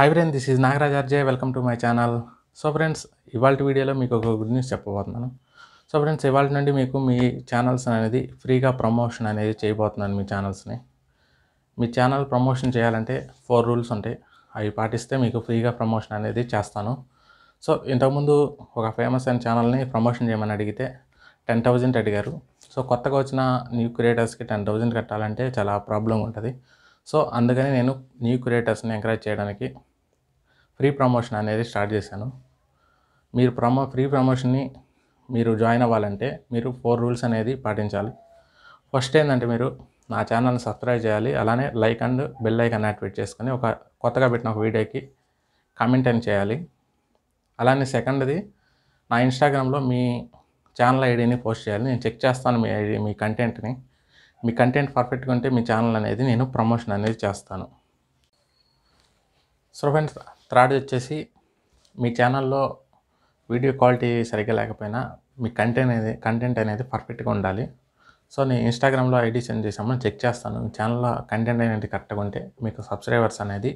high friend this is Nagaraj RJ welcome to my channel so friends ఇవాళ వీడియోలో మీకు ఒక గుడ్ న్యూస్ చెప్పబోతున్నాను సో ఫ్రెండ్స్ ఇవాళ నుండి మీకు మీ ఛానల్స్ అనేది ఫ్రీగా ప్రమోషన్ అనేది చేయబోతున్నాను మీ ఛానల్స్ని మీ ఛానల్ ప్రమోషన్ చేయాలంటే ఫోర్ రూల్స్ ఉంటాయి అవి పాటిస్తే మీకు ఫ్రీగా ప్రమోషన్ అనేది చేస్తాను సో ఇంతకుముందు ఒక ఫేమస్ అయిన ఛానల్ని ప్రమోషన్ చేయమని అడిగితే టెన్ థౌజండ్ అడిగారు సో కొత్తగా వచ్చిన న్యూ క్రియేటర్స్కి టెన్ థౌజండ్ కట్టాలంటే చాలా ప్రాబ్లం ఉంటుంది సో అందుకని నేను న్యూ క్రియేటర్స్ని ఎంకరేజ్ చేయడానికి ఫ్రీ ప్రమోషన్ అనేది స్టార్ట్ చేశాను మీరు ప్రమో ఫ్రీ ప్రమోషన్ని మీరు జాయిన్ అవ్వాలంటే మీరు ఫోర్ రూల్స్ అనేది పాటించాలి ఫస్ట్ ఏంటంటే మీరు నా ఛానల్ని సబ్స్క్రైబ్ చేయాలి అలానే like and bell icon activate చేసుకొని ఒక కొత్తగా పెట్టిన ఒక వీడియోకి కామెంట్ అని చేయాలి అలానే సెకండ్ది నా ఇన్స్టాగ్రామ్లో మీ ఛానల్ ఐడిని పోస్ట్ చేయాలి నేను చెక్ చేస్తాను మీ ఐడి మీ కంటెంట్ని మీ కంటెంట్ పర్ఫెక్ట్గా ఉంటే మీ ఛానల్ అనేది నేను ప్రమోషన్ అనేది చేస్తాను సో ఫ్రెండ్స్ థర్డ్ వచ్చేసి మీ ఛానల్లో వీడియో క్వాలిటీ సరిగ్గా లేకపోయినా మీ కంటెంట్ అనేది కంటెంట్ అనేది పర్ఫెక్ట్గా ఉండాలి సో నేను ఇన్స్టాగ్రామ్లో ఐడి సెండ్ చేసాము చెక్ చేస్తాను మీ ఛానల్లో కంటెంట్ అనేది కరెక్ట్గా ఉంటే మీకు సబ్స్క్రైబర్స్ అనేది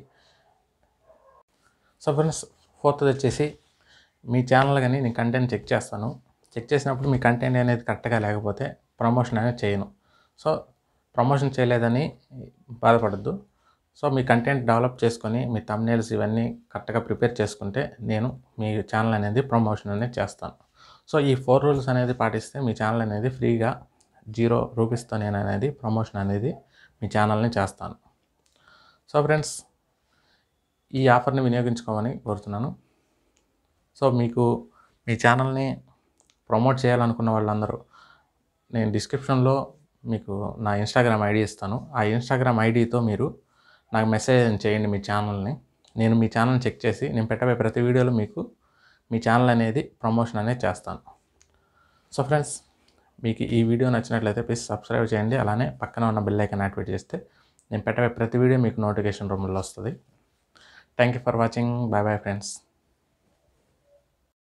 సో ఫ్రెండ్స్ ఫోర్త్ వచ్చేసి మీ ఛానల్ కానీ నేను కంటెంట్ చెక్ చేస్తాను చెక్ చేసినప్పుడు మీ కంటెంట్ అనేది కరెక్ట్గా లేకపోతే ప్రమోషన్ అనేది చేయను సో ప్రమోషన్ చేయలేదని బాధపడద్దు సో మీ కంటెంట్ డెవలప్ చేసుకొని మీ తమ్నేల్స్ ఇవన్నీ కరెక్ట్గా ప్రిపేర్ చేసుకుంటే నేను మీ ఛానల్ అనేది ప్రమోషన్ అనేది చేస్తాను సో ఈ ఫోర్ రూల్స్ అనేది పాటిస్తే మీ ఛానల్ అనేది ఫ్రీగా జీరో రూపీస్తో నేను అనేది ప్రమోషన్ అనేది మీ ఛానల్ని చేస్తాను సో ఫ్రెండ్స్ ఈ ఆఫర్ని వినియోగించుకోమని కోరుతున్నాను సో మీకు మీ ఛానల్ని ప్రమోట్ చేయాలనుకున్న వాళ్ళందరూ నేను డిస్క్రిప్షన్లో మీకు నా ఇన్స్టాగ్రామ్ ఐడి ఇస్తాను ఆ ఇన్స్టాగ్రామ్ ఐడితో మీరు నాకు మెసేజ్ చేయండి మీ ఛానల్ని నేను మీ ఛానల్ చెక్ చేసి నేను పెట్టబోయే ప్రతి వీడియోలో మీకు మీ ఛానల్ అనేది ప్రమోషన్ అనేది చేస్తాను సో ఫ్రెండ్స్ మీకు ఈ వీడియో నచ్చినట్లయితే ప్లీజ్ సబ్స్క్రైబ్ చేయండి అలానే పక్కన ఉన్న బిల్ ఐకన్ యాక్టివేట్ చేస్తే నేను పెట్టబోయే ప్రతి వీడియో మీకు నోటిఫికేషన్ రూమ్లో వస్తుంది thank you for watching bye bye friends